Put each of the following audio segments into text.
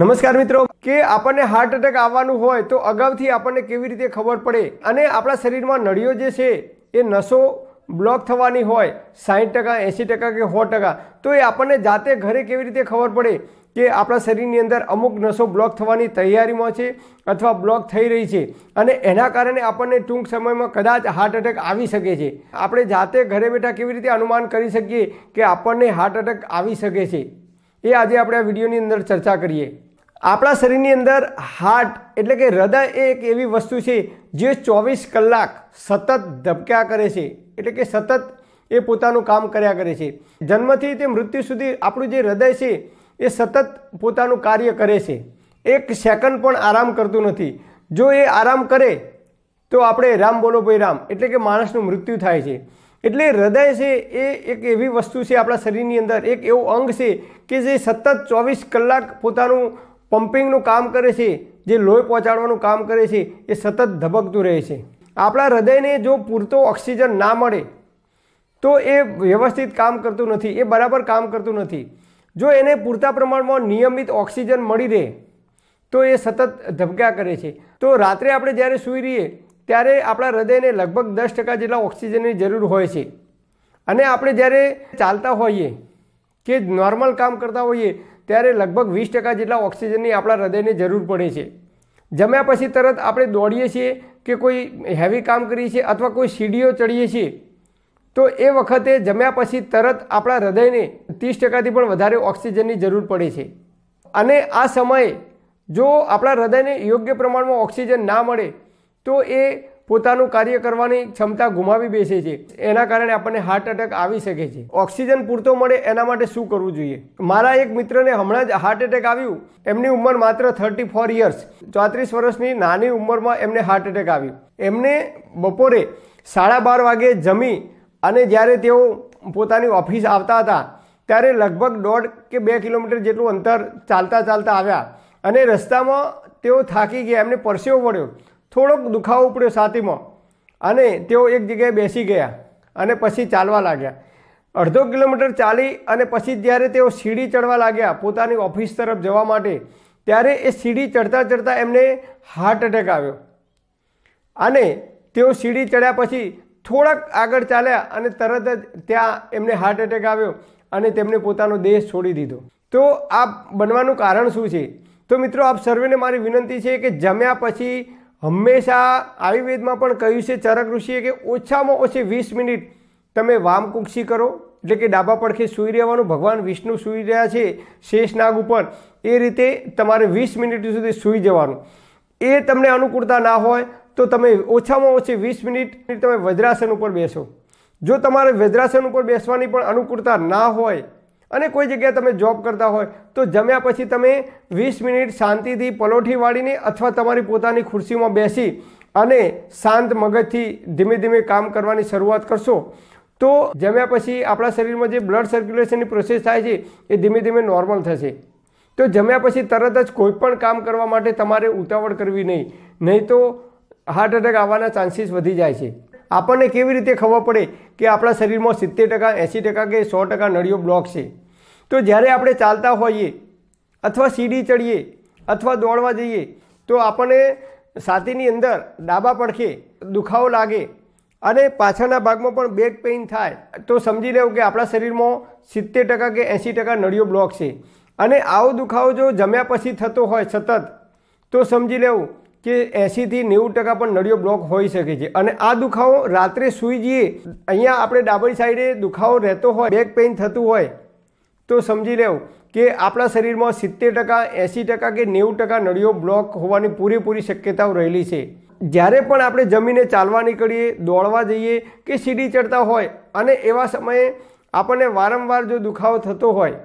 નમસ્કાર મિત્રો કે આપણને હાર્ટ એટેક આવવાનું હોય તો અગાઉથી આપણને કેવી રીતે ખબર પડે અને આપણા શરીરમાં નળીઓ જે છે એ નસો બ્લોક થવાની હોય સાઠ ટકા એંસી ટકા કે સો ટકા તો એ આપણને જાતે ઘરે કેવી રીતે ખબર પડે કે આપણા શરીરની અંદર અમુક નસો બ્લોક થવાની તૈયારીમાં છે અથવા બ્લોક થઈ રહી છે અને એના કારણે આપણને ટૂંક સમયમાં કદાચ હાર્ટ એટેક આવી શકે છે આપણે જાતે ઘરે બેઠા કેવી રીતે અનુમાન કરી શકીએ કે આપણને હાર્ટ એટેક આવી શકે છે એ આજે આપણે આ વિડીયોની અંદર ચર્ચા કરીએ આપણા શરીરની અંદર હાર્ટ એટલે કે હૃદય એ એક એવી વસ્તુ છે જે ચોવીસ કલાક સતત ધબક્યા કરે છે એટલે કે સતત એ પોતાનું કામ કર્યા કરે છે જન્મથી તે મૃત્યુ સુધી આપણું જે હૃદય છે એ સતત પોતાનું કાર્ય કરે છે એક સેકન્ડ પણ આરામ કરતું નથી જો એ આરામ કરે તો આપણે રામ બોલો ભાઈ રામ એટલે કે માણસનું મૃત્યુ થાય છે એટલે હૃદય છે એ એક એવી વસ્તુ છે આપણા શરીરની અંદર એક એવું અંગ છે કે જે સતત ચોવીસ કલાક પોતાનું પમ્પિંગનું કામ કરે છે જે લોહી પહોંચાડવાનું કામ કરે છે એ સતત ધબકતું રહે છે આપણા હૃદયને જો પૂરતો ઓક્સિજન ના મળે તો એ વ્યવસ્થિત કામ કરતું નથી એ બરાબર કામ કરતું નથી જો એને પૂરતા પ્રમાણમાં નિયમિત ઓક્સિજન મળી રહે તો એ સતત ધબક્યા કરે છે તો રાત્રે આપણે જ્યારે સૂઈ રહીએ ત્યારે આપણા હૃદયને લગભગ દસ ટકા જેટલા ઓક્સિજનની જરૂર હોય છે અને આપણે જ્યારે ચાલતા હોઈએ કે નોર્મલ કામ કરતા હોઈએ ત્યારે લગભગ વીસ ટકા જેટલા ઓક્સિજનની આપણા હૃદયને જરૂર પડે છે જમ્યા પછી તરત આપણે દોડીએ છીએ કે કોઈ હેવી કામ કરીએ છીએ અથવા કોઈ સીડીઓ ચડીએ છીએ તો એ વખતે જમ્યા પછી તરત આપણા હૃદયને ત્રીસ ટકાથી પણ વધારે ઓક્સિજનની જરૂર પડે છે અને આ સમયે જો આપણા હૃદયને યોગ્ય પ્રમાણમાં ઓક્સિજન ના મળે તો એ પોતાનું કાર્ય કરવાની ક્ષમતા ગુમાવી બેસે છે એના કારણે આપણને હાર્ટ એટેક આવી શકે છે ઓક્સિજન પૂરતો મળે એના માટે શું કરવું જોઈએ મારા એક મિત્રને હમણાં જ હાર્ટ એટેક આવ્યું એમની ઉંમર માત્ર થર્ટી ફોર યર્સ ચોત્રીસ વર્ષની નાની ઉંમરમાં એમને હાર્ટ એટેક આવ્યું એમને બપોરે સાડા બાર વાગે જમી અને જ્યારે તેઓ પોતાની ઓફિસ આવતા હતા ત્યારે લગભગ દોઢ કે બે કિલોમીટર જેટલું અંતર ચાલતા ચાલતા આવ્યા અને રસ્તામાં તેઓ થાકી ગયા એમને પરસેવો પડ્યો થોડોક દુખાવો ઉપડ્યો છાતીમાં અને તેઓ એક જગ્યાએ બેસી ગયા અને પછી ચાલવા લાગ્યા અડધો કિલોમીટર ચાલી અને પછી જ્યારે તેઓ સીડી ચડવા લાગ્યા પોતાની ઓફિસ તરફ જવા માટે ત્યારે એ સીડી ચડતા ચડતા એમને હાર્ટ એટેક આવ્યો અને તેઓ સીડી ચડ્યા પછી થોડાક આગળ ચાલ્યા અને તરત જ ત્યાં એમને હાર્ટ એટેક આવ્યો અને તેમણે પોતાનો દેશ છોડી દીધો તો આ બનવાનું કારણ શું છે તો મિત્રો આપ સર્વેને મારી વિનંતી છે કે જમ્યા પછી હંમેશા આયુર્વેદમાં પણ કહ્યું છે ચરક ઋષિએ કે ઓછામાં ઓછી વીસ મિનિટ તમે વામકુક્ષી કરો એટલે કે ડાબા પડખે સૂઈ રહેવાનું ભગવાન વિષ્ણુ સૂઈ રહ્યા છે શેષનાગ ઉપર એ રીતે તમારે વીસ મિનિટ સુધી સૂઈ જવાનું એ તમને અનુકૂળતા ના હોય તો તમે ઓછામાં ઓછી વીસ મિનિટ તમે વજ્રાસન ઉપર બેસો જો તમારે વજ્રાસન ઉપર બેસવાની પણ અનુકૂળતા ના હોય અને કોઈ જગ્યાએ તમે જોબ કરતા હોય તો જમ્યા પછી તમે વીસ મિનિટ શાંતિથી પલોઠી વાળીને અથવા તમારી પોતાની ખુરશીમાં બેસી અને શાંત મગજથી ધીમે ધીમે કામ કરવાની શરૂઆત કરશો તો જમ્યા પછી આપણા શરીરમાં જે બ્લડ સર્ક્યુલેશનની પ્રોસેસ થાય છે એ ધીમે ધીમે નોર્મલ થશે તો જમ્યા પછી તરત જ કોઈપણ કામ કરવા માટે તમારે ઉતાવળ કરવી નહીં નહીં તો હાર્ટ એટેક આવવાના ચાન્સીસ વધી જાય છે આપણને કેવી રીતે ખબર પડે કે આપણા શરીરમાં સિત્તેર ટકા એંસી ટકા કે સો ટકા નળીઓ બ્લોક છે તો જ્યારે આપણે ચાલતા હોઈએ અથવા સીડી ચડીએ અથવા દોડવા જઈએ તો આપણને સાતીની અંદર ડાબા પડખે દુખાવો લાગે અને પાછળના ભાગમાં પણ બેક પેઇન થાય તો સમજી લેવું કે આપણા શરીરમાં સિત્તેર ટકા કે એંસી ટકા નળીઓ બ્લોક છે અને આવો દુખાવો જો જમ્યા પછી થતો હોય સતત તો સમજી લેવું કે એંસીથી નેવું ટકા પણ નળીઓ બ્લોક હોઈ શકે છે અને આ દુખાવો રાત્રે સૂઈ જઈએ અહીંયા આપણે ડાબડી સાઈડે દુખાવો રહેતો હોય બેક પેઇન થતું હોય તો સમજી લેવું કે આપણા શરીરમાં સિત્તેર ટકા એંસી ટકા કે નેવું ટકા નળીઓ બ્લોક હોવાની પૂરેપૂરી શક્યતાઓ રહેલી છે જ્યારે પણ આપણે જમીને ચાલવા નીકળીએ દોડવા જઈએ કે સીડી ચડતા હોય અને એવા સમયે આપણને વારંવાર જો દુખાવો થતો હોય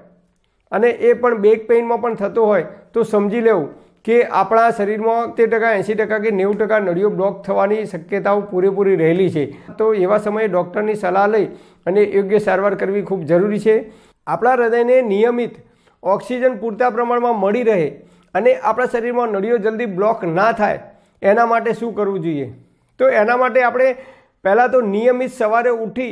અને એ પણ બેક પેઇનમાં પણ થતો હોય તો સમજી લેવું કે આપણા શરીરમાં તે ટકા એંસી ટકા કે નેવું ટકા નળીઓ બ્લોક થવાની શક્યતાઓ પૂરેપૂરી રહેલી છે તો એવા સમયે ડૉક્ટરની સલાહ લઈ અને યોગ્ય સારવાર કરવી ખૂબ જરૂરી છે આપણા હૃદયને નિયમિત ઓક્સિજન પૂરતા પ્રમાણમાં મળી રહે અને આપણા શરીરમાં નળીઓ જલ્દી બ્લોક ના થાય એના માટે શું કરવું જોઈએ તો એના માટે આપણે પહેલાં તો નિયમિત સવારે ઉઠી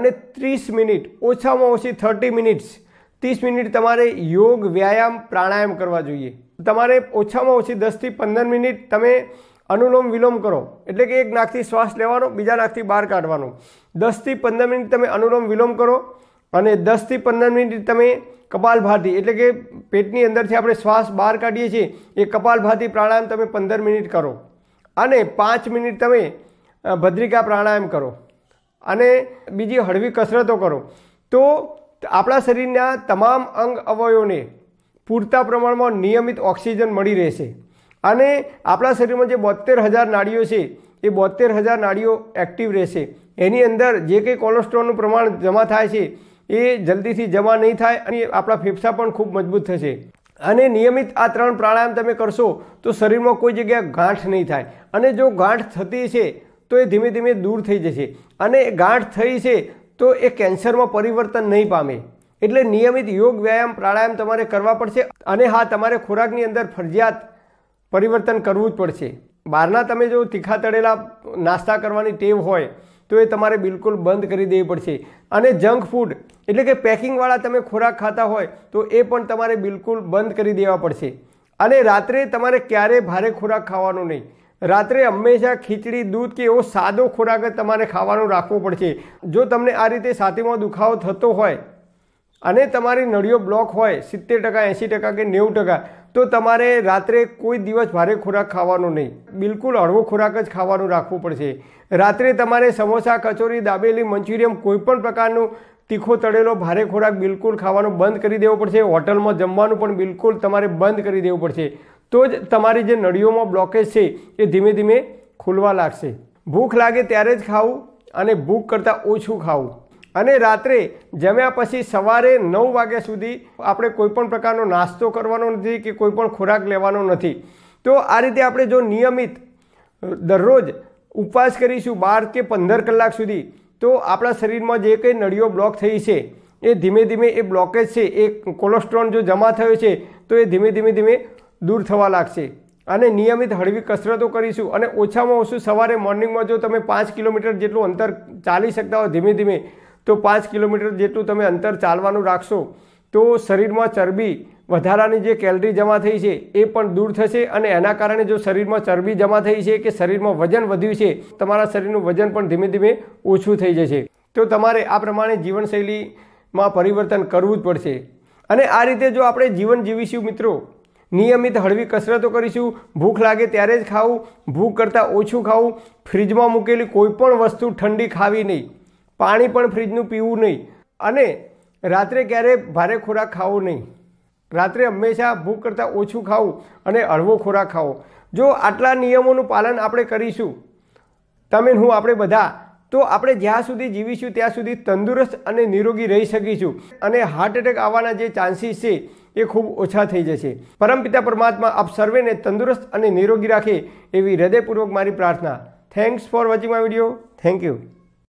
અને ત્રીસ મિનિટ ઓછામાં ઓછી થર્ટી મિનિટ્સ ત્રીસ મિનિટ તમારે યોગ વ્યાયામ પ્રાણાયામ કરવા જોઈએ તમારે ઓછામાં ઓછી દસથી પંદર મિનિટ તમે અનુલોમ વિલોમ કરો એટલે કે એક નાકથી શ્વાસ લેવાનો બીજા નાકથી બહાર કાઢવાનો દસથી પંદર મિનિટ તમે અનુલોમ વિલોમ કરો અને દસથી પંદર મિનિટ તમે કપાલભાતી એટલે કે પેટની અંદરથી આપણે શ્વાસ બહાર કાઢીએ છીએ એ કપાલભાતી પ્રાણાયામ તમે પંદર મિનિટ કરો અને પાંચ મિનિટ તમે ભદ્રિકા પ્રાણાયામ કરો અને બીજી હળવી કસરતો કરો તો આપણા શરીરના તમામ અંગ અવયવોને પૂરતા પ્રમાણમાં નિયમિત ઓક્સિજન મળી રહેશે અને આપણા શરીરમાં જે બોતેર હજાર નાડીઓ છે એ બોતેર હજાર નાડીઓ એક્ટિવ રહેશે એની અંદર જે કંઈ કોલેસ્ટ્રોલનું પ્રમાણ જમા થાય છે એ જલ્દીથી જમા નહીં થાય અને આપણા ફેફસા પણ ખૂબ મજબૂત થશે અને નિયમિત આ ત્રણ પ્રાણાયામ તમે કરશો તો શરીરમાં કોઈ જગ્યાએ ગાંઠ નહીં થાય અને જો ગાંઠ થતી છે તો એ ધીમે ધીમે દૂર થઈ જશે અને ગાંઠ થઈ છે તો એ કેન્સરમાં પરિવર્તન નહીં પામે એટલે નિયમિત યોગ વ્યાયામ પ્રાણાયામ તમારે કરવા પડશે અને હા તમારે ખોરાકની અંદર ફરજિયાત પરિવર્તન કરવું જ પડશે બહારના તમે જો તીખા તળેલા નાસ્તા કરવાની ટેવ હોય તો એ તમારે બિલકુલ બંધ કરી દેવી પડશે અને જંક ફૂડ એટલે કે પેકિંગવાળા તમે ખોરાક ખાતા હોય તો એ પણ તમારે બિલકુલ બંધ કરી દેવા પડશે અને રાત્રે તમારે ક્યારેય ભારે ખોરાક ખાવાનો નહીં રાત્રે હંમેશા ખીચડી દૂધ કે એવો સાદો ખોરાક જ તમારે ખાવાનો રાખવો પડશે જો તમને આ રીતે સાતીમાં દુખાવો થતો હોય અને તમારી નળીઓ બ્લોક હોય સિત્તેર ટકા એંસી ટકા કે નેવું ટકા તો તમારે રાત્રે કોઈ દિવસ ભારે ખોરાક ખાવાનો નહીં બિલકુલ હળવો ખોરાક જ ખાવાનું રાખવું પડશે રાત્રે તમારે સમોસા કચોરી દાબેલી મંચુરિયમ કોઈપણ પ્રકારનું તીખો તળેલો ભારે ખોરાક બિલકુલ ખાવાનું બંધ કરી દેવો પડશે હોટલમાં જમવાનું પણ બિલકુલ તમારે બંધ કરી દેવું પડશે તો જ તમારી જે નળીઓમાં બ્લોકેજ છે એ ધીમે ધીમે ખુલવા લાગશે ભૂખ લાગે ત્યારે જ ખાવું અને ભૂખ કરતાં ઓછું ખાવું અને રાત્રે જમ્યા પછી સવારે નવ વાગ્યા સુધી આપણે કોઈપણ પ્રકારનો નાસ્તો કરવાનો નથી કે કોઈપણ ખોરાક લેવાનો નથી તો આ રીતે આપણે જો નિયમિત દરરોજ ઉપવાસ કરીશું બાર કે પંદર કલાક સુધી તો આપણા શરીરમાં જે કંઈ નળીઓ બ્લોક થઈ છે એ ધીમે ધીમે એ બ્લોકેજ છે એ કોલેસ્ટ્રોલ જો જમા થયો છે તો એ ધીમે ધીમે ધીમે દૂર થવા લાગશે અને નિયમિત હળવી કસરતો કરીશું અને ઓછામાં ઓછું સવારે મોર્નિંગમાં જો તમે પાંચ કિલોમીટર જેટલું અંતર ચાલી શકતા હો ધીમે ધીમે તો પાંચ કિલોમીટર જેટલું તમે અંતર ચાલવાનું રાખશો તો શરીરમાં ચરબી વધારાની જે કેલરી જમા થઈ છે એ પણ દૂર થશે અને એના કારણે જો શરીરમાં ચરબી જમા થઈ છે કે શરીરમાં વજન વધ્યું છે તમારા શરીરનું વજન પણ ધીમે ધીમે ઓછું થઈ જશે તો તમારે આ પ્રમાણે જીવનશૈલીમાં પરિવર્તન કરવું જ પડશે અને આ રીતે જો આપણે જીવન જીવીશું મિત્રો નિયમિત હળવી કસરતો કરીશું ભૂખ લાગે ત્યારે જ ખાવું ભૂખ કરતાં ઓછું ખાવું ફ્રીજમાં મૂકેલી કોઈપણ વસ્તુ ઠંડી ખાવી નહીં પાણી પણ ફ્રીજનું પીવું નહીં અને રાત્રે ક્યારેય ભારે ખોરાક ખાવો નહીં રાત્રે હંમેશા ભૂખ કરતાં ઓછું ખાવું અને હળવો ખોરાક ખાવો જો આટલા નિયમોનું પાલન આપણે કરીશું તમે હું આપણે બધા તો આપણે જ્યાં સુધી જીવીશું ત્યાં સુધી તંદુરસ્ત અને નિરોગી રહી શકીશું અને હાર્ટ એટેક આવવાના જે ચાન્સીસ છે એ ખૂબ ઓછા થઈ જશે પરમપિતા પરમાત્મા આપ સર્વેને તંદુરસ્ત અને નિરોગી રાખે એવી હૃદયપૂર્વક મારી પ્રાર્થના thanks for watching my video thank you